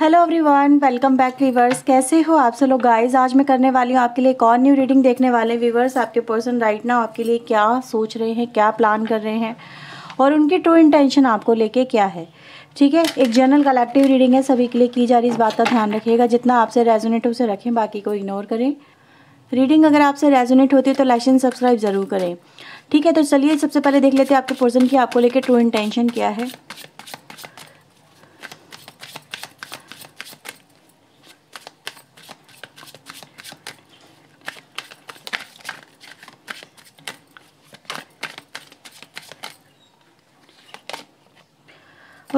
hello everyone welcome back viewers कैसे हो आप सब लोग गाइस आज मैं करने वाली हूँ आपके लिए एक और न्यू रीडिंग देखने वाले वीवर्स आपके पर्सन राइट ना आपके लिए क्या सोच रहे हैं क्या प्लान कर रहे हैं और उनकी ट्रू इंटेंशन आपको लेके क्या है ठीक है एक जनरल कलेक्टिव रीडिंग है सभी के लिए की जा रही इस बात का ध्यान रखिएगा जितना आपसे रेजोनेट उसे रखें बाकी को इग्नोर करें रीडिंग अगर आपसे रेजोनेट होती है तो लाइक एंड सब्सक्राइब ज़रूर करें ठीक है तो चलिए सबसे पहले देख लेते हैं आपके पर्सन की आपको लेके ट्रू इंटेंशन क्या है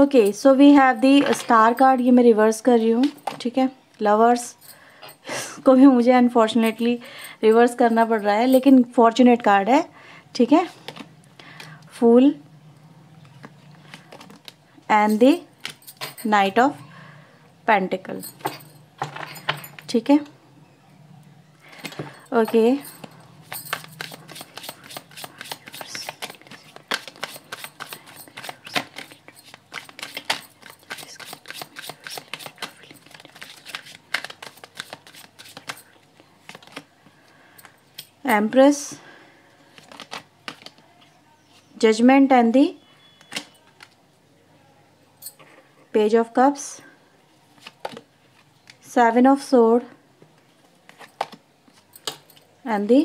okay so we have the star card ये मैं रिवर्स कर रही हूँ ठीक है लवर्स को भी मुझे अनफॉर्चुनेटली रिवर्स करना पड़ रहा है लेकिन फॉर्चुनेट कार्ड है ठीक है fool and the knight of pentacle ठीक है okay empress judgement and the page of cups seven of sword and the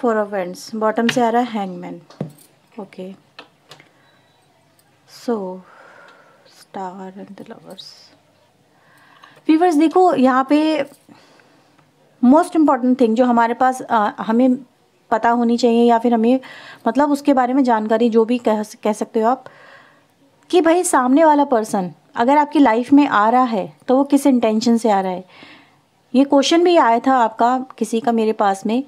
four of wands bottom से आ रहा है hangman okay so star and the lovers fevers देखो यहाँ पे most important thing जो हमारे पास आ, हमें पता होनी चाहिए या फिर हमें मतलब उसके बारे में जानकारी जो भी कह कह सकते हो आप कि भाई सामने वाला पर्सन अगर आपकी लाइफ में आ रहा है तो वो किस इंटेंशन से आ रहा है ये क्वेश्चन भी आया था आपका किसी का मेरे पास में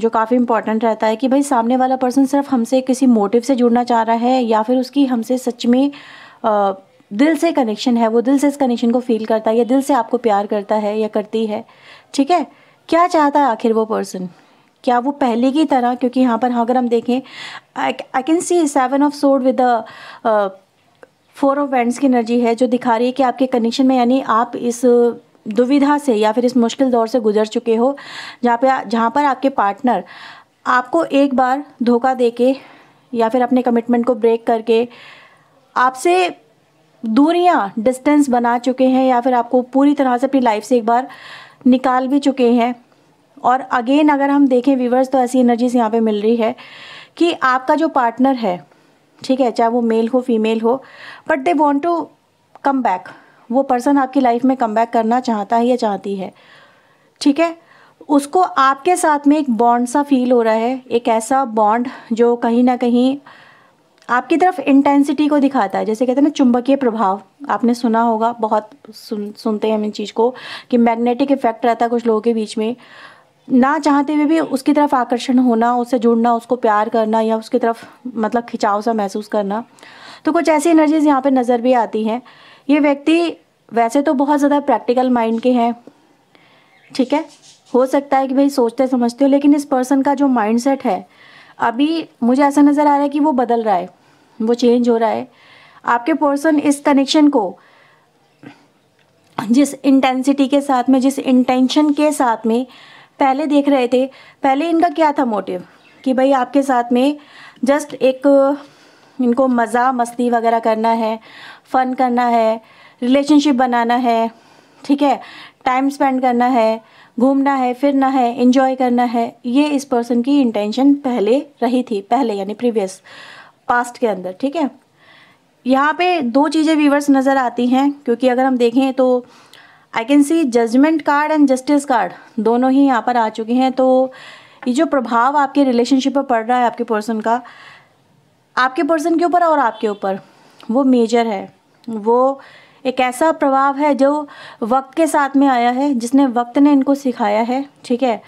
जो काफ़ी इंपॉर्टेंट रहता है कि भाई सामने वाला पर्सन सिर्फ हमसे किसी मोटिव से जुड़ना चाह रहा है या फिर उसकी हमसे सच में आ, दिल से कनेक्शन है वो दिल से इस कनेक्शन को फील करता है या दिल से आपको प्यार करता है या करती है ठीक है क्या चाहता है आखिर वो पर्सन क्या वो पहले की तरह क्योंकि यहाँ पर हाँ अगर हम देखें I can see seven of sword with four of wands की एनर्जी है जो दिखा रही है कि आपके कनेक्शन में यानी आप इस uh, दुविधा से या फिर इस मुश्किल दौर से गुजर चुके हो जहाँ पे जहाँ पर आपके पार्टनर आपको एक बार धोखा दे के या फिर अपने कमिटमेंट को ब्रेक करके आपसे दूरियाँ डिस्टेंस बना चुके हैं या फिर आपको पूरी तरह से अपनी लाइफ से एक बार निकाल भी चुके हैं और अगेन अगर हम देखें व्यूवर्स तो ऐसी एनर्जीज यहाँ पे मिल रही है कि आपका जो पार्टनर है ठीक है चाहे वो मेल हो फीमेल हो but they want to come back वो पर्सन आपकी लाइफ में कम बैक करना चाहता है या चाहती है ठीक है उसको आपके साथ में एक बॉन्ड सा फील हो रहा है एक ऐसा बॉन्ड जो कहीं ना कहीं आपकी तरफ इंटेंसिटी को दिखाता है जैसे कहते हैं ना चुंबकीय प्रभाव आपने सुना होगा बहुत सुन सुनते हैं हम इन चीज़ को कि मैग्नेटिक इफेक्ट रहता है कुछ लोगों के बीच में ना चाहते हुए भी उसकी तरफ आकर्षण होना उससे जुड़ना उसको प्यार करना या उसकी तरफ मतलब खिंचाव सा महसूस करना तो कुछ ऐसी एनर्जीज यहाँ पर नज़र भी आती हैं ये व्यक्ति वैसे तो बहुत ज़्यादा प्रैक्टिकल माइंड के हैं ठीक है हो सकता है कि भाई सोचते समझते हो लेकिन इस पर्सन का जो माइंड सेट है अभी मुझे ऐसा नज़र आ रहा है कि वो बदल रहा है वो चेंज हो रहा है आपके पर्सन इस कनेक्शन को जिस इंटेंसिटी के साथ में जिस इंटेंशन के साथ में पहले देख रहे थे पहले इनका क्या था मोटिव कि भाई आपके साथ में जस्ट एक इनको मज़ा मस्ती वगैरह करना है फ़न करना है रिलेशनशिप बनाना है ठीक है टाइम स्पेंड करना है घूमना है फिरना है इन्जॉय करना है ये इस पर्सन की इंटेंशन पहले रही थी पहले यानी प्रीवियस पास्ट के अंदर ठीक है यहाँ पे दो चीज़ें व्यूवर्स नज़र आती हैं क्योंकि अगर हम देखें तो I can see judgement card and justice card दोनों ही यहाँ पर आ चुके हैं तो ये जो प्रभाव आपके रिलेशनशिप पर पड़ रहा है आपके पर्सन का आपके पर्सन के ऊपर और आपके ऊपर वो मेजर है वो एक ऐसा प्रभाव है जो वक्त के साथ में आया है जिसने वक्त ने इनको सिखाया है ठीक है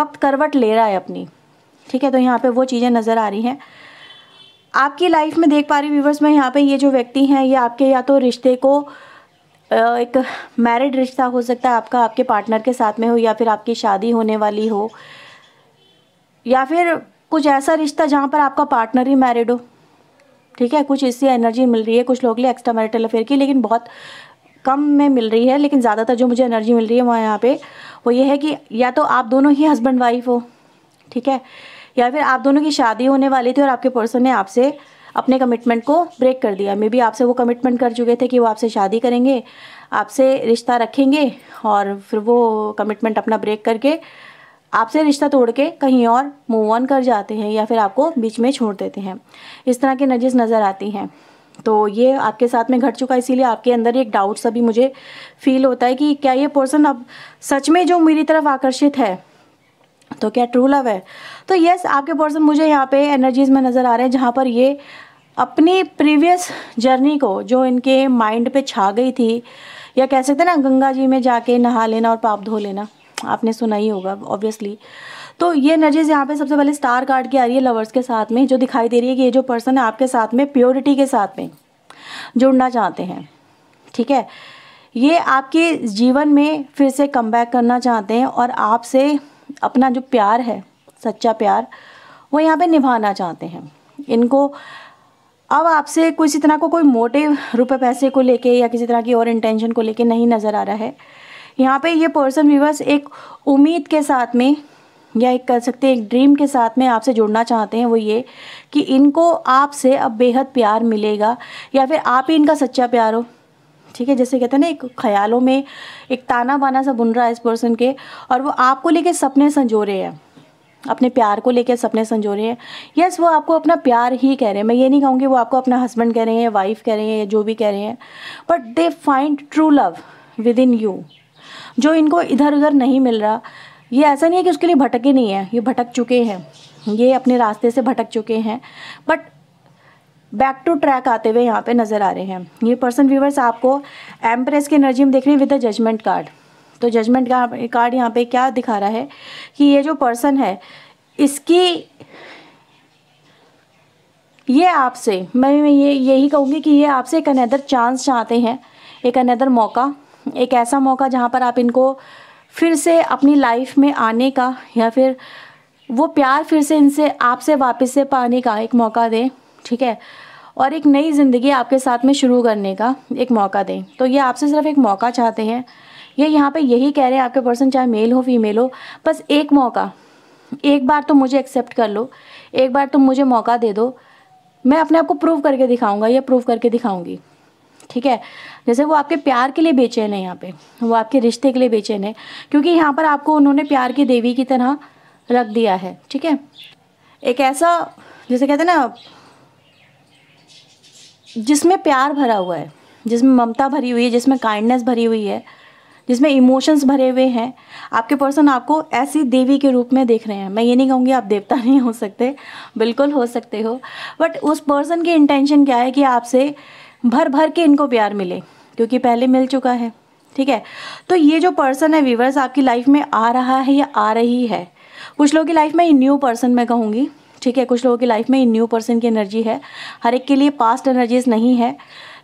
वक्त करवट ले रहा है अपनी ठीक है तो यहाँ पे वो चीज़ें नज़र आ रही हैं आपकी लाइफ में देख पा रही व्यूवर्स में यहाँ पे ये जो व्यक्ति हैं ये आपके या तो रिश्ते को एक मैरिड रिश्ता हो सकता है आपका आपके पार्टनर के साथ में हो या फिर आपकी शादी होने वाली हो या फिर कुछ ऐसा रिश्ता जहाँ पर आपका पार्टनर ही मैरिड हो ठीक है कुछ इससे एनर्जी मिल रही है कुछ लोग लिए एक्स्ट्रा मैरिटल अफेयर की लेकिन बहुत कम में मिल रही है लेकिन ज़्यादातर जो मुझे एनर्जी मिल रही है वहाँ यहाँ पे वो ये है कि या तो आप दोनों ही हस्बैंड वाइफ हो ठीक है या फिर आप दोनों की शादी होने वाली थी और आपके पर्सन ने आपसे अपने कमिटमेंट को ब्रेक कर दिया मे बी आपसे वो कमिटमेंट कर चुके थे कि वो आपसे शादी करेंगे आपसे रिश्ता रखेंगे और फिर वो कमिटमेंट अपना ब्रेक करके आपसे रिश्ता तोड़ के कहीं और मूव ऑन कर जाते हैं या फिर आपको बीच में छोड़ देते हैं इस तरह की नजस नज़र आती हैं तो ये आपके साथ में घट चुका है इसीलिए आपके अंदर एक डाउट सा भी मुझे फील होता है कि क्या ये पर्सन अब सच में जो मेरी तरफ आकर्षित है तो क्या ट्रू लव है तो येस आपके पर्सन मुझे यहाँ पे एनर्जीज में नज़र आ रहे हैं जहाँ पर ये अपनी प्रीवियस जर्नी को जो इनके माइंड पे छा गई थी या कह सकते ना गंगा जी में जाके नहा लेना और पाप धो लेना आपने सुना ही होगा ऑब्वियसली तो ये एनर्जीज यहाँ पे सबसे पहले स्टार कार्ड की आ रही है लवर्स के साथ में जो दिखाई दे रही है कि ये जो पर्सन है आपके साथ में प्योरिटी के साथ में जुड़ना चाहते हैं ठीक है ये आपके जीवन में फिर से कम करना चाहते हैं और आपसे अपना जो प्यार है सच्चा प्यार वो यहाँ पे निभाना चाहते हैं इनको अब आपसे किसी तरह को कोई मोटिव रुपए पैसे को लेके या किसी तरह की और इंटेंशन को लेके नहीं नज़र आ रहा है यहाँ पे ये पर्सन व्यूवर्स एक उम्मीद के साथ में या एक कर सकते हैं एक ड्रीम के साथ में आपसे जुड़ना चाहते हैं वो ये कि इनको आपसे अब बेहद प्यार मिलेगा या फिर आप ही इनका सच्चा प्यार हो ठीक है जैसे कहते हैं ना एक ख्यालों में एक ताना बाना सा बुन रहा है इस पर्सन के और वो आपको लेके सपने संजो रहे हैं अपने प्यार को लेके सपने संजो रहे हैं यस वो आपको अपना प्यार ही कह रहे हैं मैं ये नहीं कहूँगी वो आपको अपना हस्बैंड कह रहे हैं वाइफ कह रहे हैं या जो भी कह रहे हैं but they find true love within you जो इनको इधर उधर नहीं मिल रहा ये ऐसा नहीं है कि उसके लिए भटके नहीं है ये भटक चुके हैं ये अपने रास्ते से भटक चुके हैं बट बैक टू ट्रैक आते हुए यहाँ पे नज़र आ रहे हैं ये पर्सन व्यूवर्स आपको एम्प्रेस की एनर्जी में देख रहे हैं विद द जजमेंट कार्ड तो जजमेंट कार्ड यहाँ पे क्या दिखा रहा है कि ये जो पर्सन है इसकी ये आपसे मैं ये यही कहूँगी कि ये आपसे एक अनदर चांस चाहते हैं एक अनदर मौका एक ऐसा मौका जहाँ पर आप इनको फिर से अपनी लाइफ में आने का या फिर वो प्यार फिर से इनसे आपसे वापस से पाने का एक मौका दें ठीक है और एक नई ज़िंदगी आपके साथ में शुरू करने का एक मौका दें तो ये आपसे सिर्फ एक मौका चाहते हैं ये यहाँ पे यही कह रहे हैं आपके पर्सन चाहे मेल हो फीमेल हो बस एक मौका एक बार तो मुझे एक्सेप्ट कर लो एक बार तुम तो मुझे मौका दे दो मैं अपने आप को प्रूव करके दिखाऊंगा या प्रूव करके दिखाऊंगी ठीक है जैसे वो आपके प्यार के लिए बेचैन है यहाँ पे वो आपके रिश्ते के लिए बेचैन है क्योंकि यहाँ पर आपको उन्होंने प्यार की देवी की तरह रख दिया है ठीक है एक ऐसा जैसे कहते हैं ना जिसमें प्यार भरा हुआ है जिसमें ममता भरी हुई है जिसमें काइंडनेस भरी हुई है जिसमें इमोशंस भरे हुए हैं आपके पर्सन आपको ऐसी देवी के रूप में देख रहे हैं मैं ये नहीं कहूँगी आप देवता नहीं हो सकते बिल्कुल हो सकते हो बट उस पर्सन की इंटेंशन क्या है कि आपसे भर भर के इनको प्यार मिले क्योंकि पहले मिल चुका है ठीक है तो ये जो पर्सन है व्यूवर्स आपकी लाइफ में आ रहा है या आ रही है कुछ लोगों की लाइफ में न्यू पर्सन मैं कहूँगी ठीक है कुछ लोगों की लाइफ में न्यू पर्सन की एनर्जी है हर एक के लिए पास्ट एनर्जीज नहीं है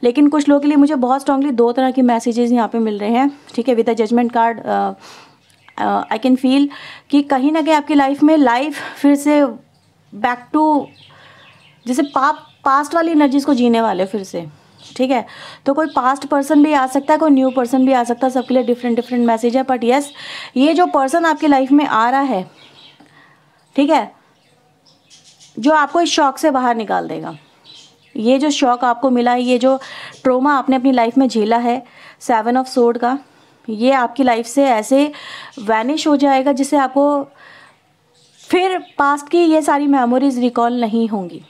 लेकिन कुछ लोगों के लिए मुझे बहुत स्ट्रांगली दो तरह के मैसेजेस यहाँ पे मिल रहे हैं ठीक है with a judgement card I can feel कि कहीं ना कहीं आपकी लाइफ में लाइफ फिर से बैक टू जैसे पाप पास्ट वाली एनर्जीज को जीने वाले फिर से ठीक है तो कोई पास्ट पर्सन भी आ सकता है कोई न्यू पर्सन भी आ सकता है सबके लिए डिफरेंट डिफरेंट मैसेज है बट येस ये जो पर्सन आपकी लाइफ में आ रहा है ठीक है जो आपको इस शौक से बाहर निकाल देगा ये जो शौक आपको मिला है ये जो ट्रोमा आपने अपनी लाइफ में झेला है सेवन ऑफ सोड का ये आपकी लाइफ से ऐसे वैनिश हो जाएगा जिससे आपको फिर पास्ट की ये सारी मेमोरीज़ रिकॉल नहीं होंगी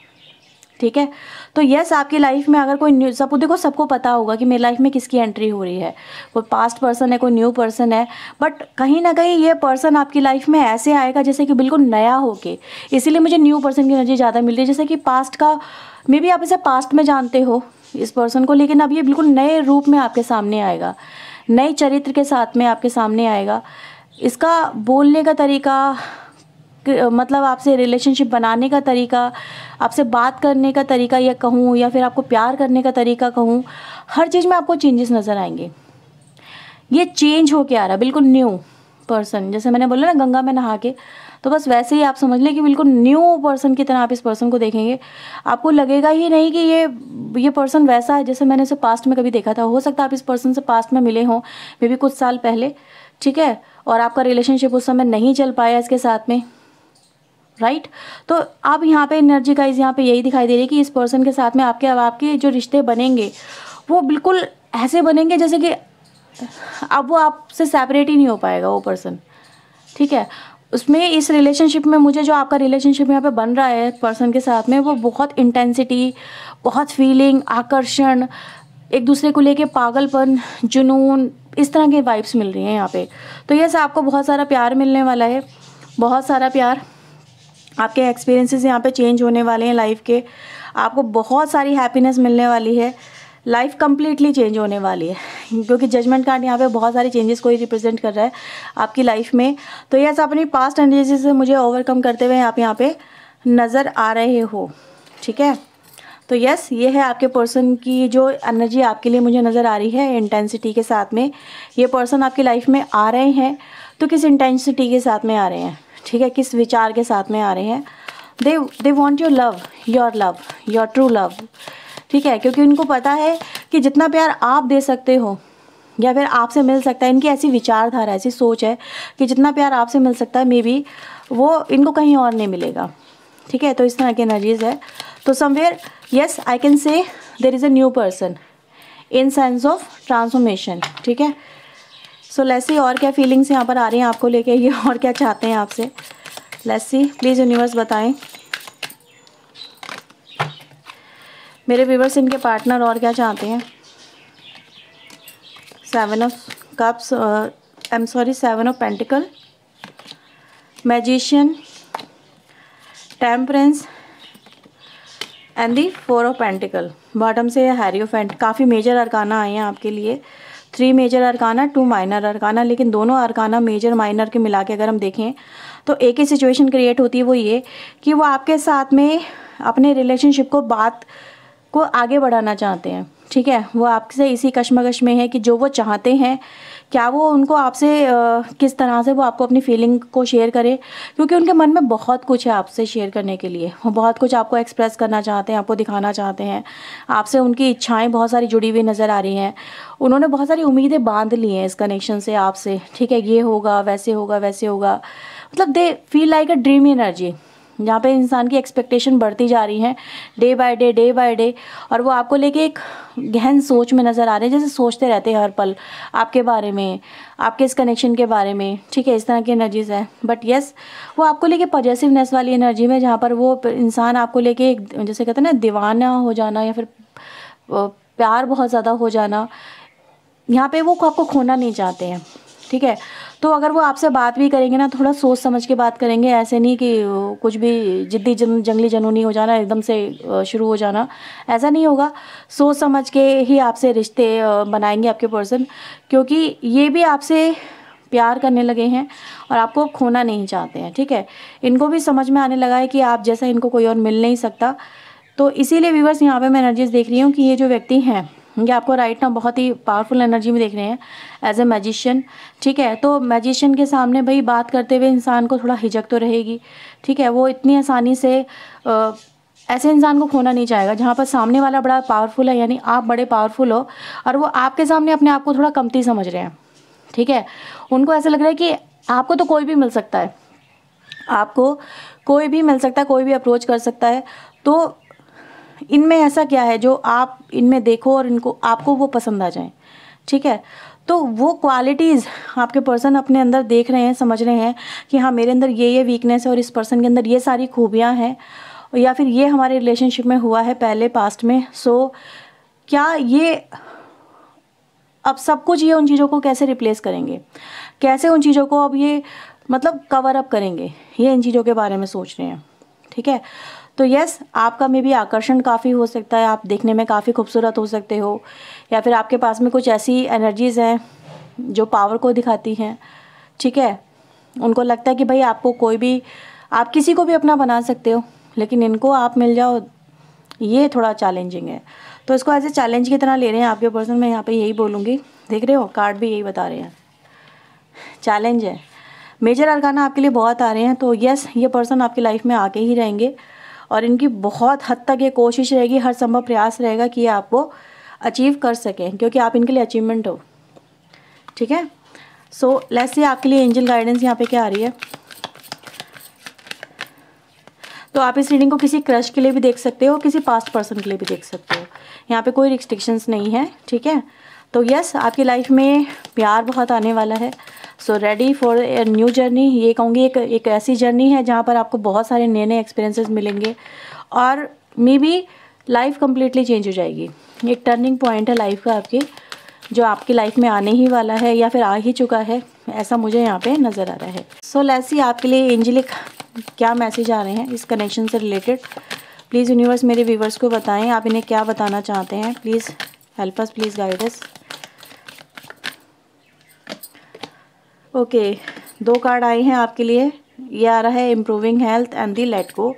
ठीक है तो यस आपकी लाइफ में अगर कोई न्यू सब देखो सबको पता होगा कि मेरी लाइफ में किसकी एंट्री हो रही है कोई पास्ट पर्सन है कोई न्यू पर्सन है बट कहीं ना कहीं ये पर्सन आपकी लाइफ में ऐसे आएगा जैसे कि बिल्कुल नया होके इसीलिए मुझे न्यू पर्सन की एनर्जी ज़्यादा मिल रही है जैसे कि पास्ट का मे बी आप इसे पास्ट में जानते हो इस पर्सन को लेकिन अब ये बिल्कुल नए रूप में आपके सामने आएगा नए चरित्र के साथ में आपके सामने आएगा इसका बोलने का तरीका मतलब आपसे रिलेशनशिप बनाने का तरीका आपसे बात करने का तरीका या कहूँ या फिर आपको प्यार करने का तरीका कहूँ हर चीज़ में आपको चेंजेस नज़र आएंगे ये चेंज हो के आ रहा है बिल्कुल न्यू पर्सन जैसे मैंने बोला ना गंगा में नहा के तो बस वैसे ही आप समझ लें कि बिल्कुल न्यू पर्सन की तरह आप इस पर्सन को देखेंगे आपको लगेगा ही नहीं कि ये ये पर्सन वैसा है जैसे मैंने इसे पास्ट में कभी देखा था हो सकता है आप इस पर्सन से पास्ट में मिले हों मे भी कुछ साल पहले ठीक है और आपका रिलेशनशिप उस समय नहीं चल पाया इसके साथ में राइट तो अब यहाँ पे एनर्जी का यहाँ पे यही दिखाई दे रही है कि इस पर्सन के साथ में आपके अब आपके जो रिश्ते बनेंगे वो बिल्कुल ऐसे बनेंगे जैसे कि अब वो आपसे सेपरेट ही नहीं हो पाएगा वो पर्सन ठीक है उसमें इस रिलेशनशिप में मुझे जो आपका रिलेशनशिप यहाँ पे बन रहा है पर्सन के साथ में वो बहुत इंटेंसिटी बहुत फीलिंग आकर्षण एक दूसरे को लेके पागलपन जुनून इस तरह के वाइब्स मिल रही हैं यहाँ पे तो यस आपको बहुत सारा प्यार मिलने वाला है बहुत सारा प्यार आपके एक्सपीरियंसेस यहाँ पे चेंज होने वाले हैं लाइफ के आपको बहुत सारी हैप्पीनेस मिलने वाली है लाइफ कम्प्लीटली चेंज होने वाली है क्योंकि जजमेंट कार्ड यहाँ पे बहुत सारे चेंजेस को ही रिप्रेजेंट कर रहा है आपकी लाइफ में तो यस अपनी पास्ट एनर्जीज से मुझे ओवरकम करते हुए आप यहाँ पर नज़र आ रहे हो ठीक है तो यस ये है आपके पर्सन की जो एनर्जी आपके लिए मुझे नज़र आ रही है इंटेंसिटी के साथ में ये पर्सन आपकी लाइफ में आ रहे हैं तो किस इंटेंसिटी के साथ में आ रहे हैं ठीक है किस विचार के साथ में आ रहे हैं they they want your love your love your true love ठीक है क्योंकि उनको पता है कि जितना प्यार आप दे सकते हो या फिर आपसे मिल सकता है इनकी ऐसी विचारधारा ऐसी सोच है कि जितना प्यार आपसे मिल सकता है मे बी वो इनको कहीं और नहीं मिलेगा ठीक है तो इस तरह की एनर्जीज है तो somewhere yes I can say there is a new person in sense of transformation ठीक है सो लेसी और क्या फीलिंग्स यहाँ पर आ रही हैं आपको लेके ये और क्या चाहते हैं आपसे लेसी प्लीज़ यूनिवर्स बताएं मेरे व्यूवर्स इनके पार्टनर और क्या चाहते हैं seven of cups I am sorry seven of pentacle magician temperance and the four of pentacle bottom से हैरी ऑफ काफ़ी मेजर अरकाना आए हैं आपके लिए three major arcana two minor arcana लेकिन दोनों अरकाना मेजर माइनर के मिला के अगर हम देखें तो एक ही सिचुएशन क्रिएट होती है वो ये कि वो आपके साथ में अपने रिलेशनशिप को बात को आगे बढ़ाना चाहते हैं ठीक है वो आपसे इसी कश्मकश में है कि जो वो चाहते हैं क्या वो उनको आपसे किस तरह से वो आपको अपनी फीलिंग को शेयर करें क्योंकि उनके मन में बहुत कुछ है आपसे शेयर करने के लिए वो बहुत कुछ आपको एक्सप्रेस करना चाहते हैं आपको दिखाना चाहते हैं आपसे उनकी इच्छाएं बहुत सारी जुड़ी हुई नज़र आ रही हैं उन्होंने बहुत सारी उम्मीदें बांध ली हैं इस कनेक्शन से आपसे ठीक है ये होगा वैसे होगा वैसे होगा मतलब they feel like a dream energy जहाँ पे इंसान की एक्सपेक्टेशन बढ़ती जा रही है day by day day by day और वो आपको लेके एक गहन सोच में नज़र आ रहे हैं जैसे सोचते रहते हैं हर पल आपके बारे में आपके इस कनेक्शन के बारे में ठीक है इस तरह की एनर्जीज है बट येस वो आपको लेके पॉजेसिवनेस वाली एनर्जी में जहाँ पर वो इंसान आपको लेके एक जैसे कहते हैं ना दीवाना हो जाना या फिर प्यार बहुत ज़्यादा हो जाना यहाँ पे वो आपको खोना नहीं चाहते हैं ठीक है तो अगर वो आपसे बात भी करेंगे ना थोड़ा सोच समझ के बात करेंगे ऐसे नहीं कि कुछ भी जिद्दी जन, जंगली जनूनी हो जाना एकदम से शुरू हो जाना ऐसा नहीं होगा सोच समझ के ही आपसे रिश्ते बनाएंगे आपके पर्सन क्योंकि ये भी आपसे प्यार करने लगे हैं और आपको खोना नहीं चाहते हैं ठीक है इनको भी समझ में आने लगा है कि आप जैसा इनको कोई और मिल नहीं सकता तो इसीलिए व्यूवर्स यहाँ पे मैं एनर्जीज देख रही हूँ कि ये जो व्यक्ति हैं ये आपको राइट ना बहुत ही पावरफुल एनर्जी में देख रहे हैं एज ए मैजिशियन ठीक है तो मैजिशियन के सामने भाई बात करते हुए इंसान को थोड़ा हिजक तो रहेगी ठीक है वो इतनी आसानी से आ, ऐसे इंसान को खोना नहीं चाहेगा जहाँ पर सामने वाला बड़ा पावरफुल है यानी आप बड़े पावरफुल हो और वो आपके सामने अपने आप को थोड़ा कमती समझ रहे हैं ठीक है उनको ऐसा लग रहा है कि आपको तो कोई भी मिल सकता है आपको कोई भी मिल सकता है कोई भी अप्रोच कर सकता है तो इनमें ऐसा क्या है जो आप इनमें देखो और इनको आपको वो पसंद आ जाए ठीक है तो वो क्वालिटीज़ आपके पर्सन अपने अंदर देख रहे हैं समझ रहे हैं कि हाँ मेरे अंदर ये ये वीकनेस है और इस पर्सन के अंदर ये सारी खूबियाँ हैं या फिर ये हमारे रिलेशनशिप में हुआ है पहले पास्ट में सो so, क्या ये अब सब कुछ ये उन चीज़ों को कैसे रिप्लेस करेंगे कैसे उन चीज़ों को अब ये मतलब कवर अप करेंगे ये इन चीज़ों के बारे में सोच रहे हैं ठीक है तो यस आपका मे भी आकर्षण काफ़ी हो सकता है आप देखने में काफ़ी खूबसूरत हो सकते हो या फिर आपके पास में कुछ ऐसी एनर्जीज़ हैं जो पावर को दिखाती हैं ठीक है उनको लगता है कि भाई आपको कोई भी आप किसी को भी अपना बना सकते हो लेकिन इनको आप मिल जाओ ये थोड़ा चैलेंजिंग है तो इसको ऐसे चैलेंज की तरह ले रहे हैं आपके पर्सन मैं यहाँ पे यही बोलूँगी देख रहे हो कार्ड भी यही बता रहे हैं चैलेंज है मेजर अरकाना आपके लिए बहुत आ रहे हैं तो यस ये पर्सन आपकी लाइफ में आके ही रहेंगे और इनकी बहुत हद तक ये कोशिश रहेगी हर संभव प्रयास रहेगा कि ये आप वो अचीव कर सकें क्योंकि आप इनके लिए अचीवमेंट हो ठीक है सो लेट्स से आपके लिए एंजल गाइडेंस यहाँ पे क्या आ रही है तो आप इस रीडिंग को किसी क्रश के लिए भी देख सकते हो किसी पास्ट पर्सन के लिए भी देख सकते हो यहाँ पे कोई रिस्ट्रिक्शंस नहीं है ठीक है तो यस आपकी लाइफ में प्यार बहुत आने वाला है so ready for new journey ये कहूँगी एक एक ऐसी जर्नी है जहाँ पर आपको बहुत सारे नए नए एक्सपीरियंसेस मिलेंगे और maybe life completely change हो जाएगी एक टर्निंग पॉइंट है लाइफ का आपकी जो आपकी लाइफ में आने ही वाला है या फिर आ ही चुका है ऐसा मुझे यहाँ पे नज़र आ रहा है सो so, लैसी आपके लिए एंजलिक क्या मैसेज आ रहे हैं इस कनेक्शन से रिलेटेड प्लीज़ यूनिवर्स मेरे व्यूवर्स को बताएं आप इन्हें क्या बताना चाहते हैं please help us please guide us okay दो कार्ड आए हैं आपके लिए ये आ रहा है improving health and the late को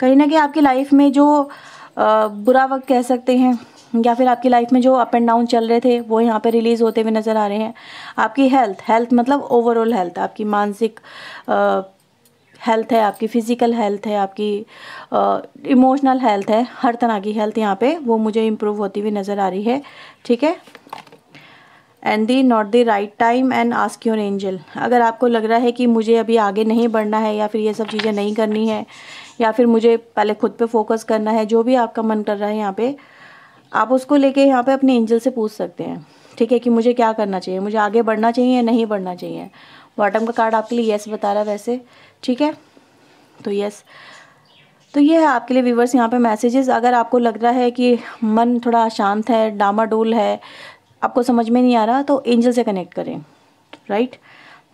कहीं ना कहीं आपकी लाइफ में जो बुरा वक्त कह सकते हैं या फिर आपकी लाइफ में जो अप एंड डाउन चल रहे थे वो यहाँ पे रिलीज़ होते हुए नज़र आ रहे हैं आपकी हेल्थ हेल्थ मतलब ओवरऑल हेल्थ आपकी मानसिक हेल्थ है आपकी फ़िज़िकल हेल्थ है आपकी इमोशनल हेल्थ है हर तरह की हेल्थ यहाँ पे वो मुझे इम्प्रूव होती हुई नज़र आ रही है ठीक है and the not the right time and ask your angel अगर आपको लग रहा है कि मुझे अभी आगे नहीं बढ़ना है या फिर ये सब चीज़ें नहीं करनी है या फिर मुझे पहले खुद पे फोकस करना है जो भी आपका मन कर रहा है यहाँ पे आप उसको लेके यहाँ पे अपने एंजल से पूछ सकते हैं ठीक है कि मुझे क्या करना चाहिए मुझे आगे बढ़ना चाहिए या नहीं बढ़ना चाहिए बॉटम का कार्ड आपके लिए येस बता रहा है वैसे ठीक है तो येस तो ये है आपके लिए व्यूवर्स यहाँ पे मैसेजेस अगर आपको लग रहा है कि मन थोड़ा शांत है डामाडोल है आपको समझ में नहीं आ रहा तो एंजल से कनेक्ट करें राइट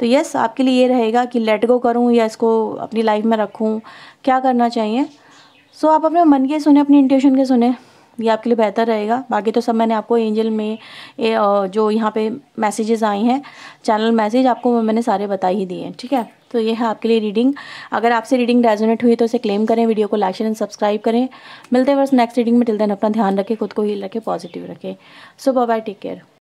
तो यस आपके लिए ये रहेगा कि लेट गो करूँ या इसको अपनी लाइफ में रखूँ क्या करना चाहिए सो so, आप अपने मन के सुने अपनी इंट्यूशन के सुने ये आपके लिए बेहतर रहेगा बाकी तो सब मैंने आपको एंजल में ए, जो यहाँ पे मैसेजेस आई हैं चैनल मैसेज आपको मैंने सारे बता ही दिए हैं ठीक है तो ये है आपके लिए रीडिंग अगर आपसे रीडिंग रेजोनेट हुई तो इसे क्लेम करें वीडियो को लाइक शेयर एंड सब्सक्राइब करें मिलते हैं बस नेक्स्ट रीडिंग में टिल देन अपना ध्यान रखें खुद को हील रखें पॉजिटिव रखें सो बाय टेक केयर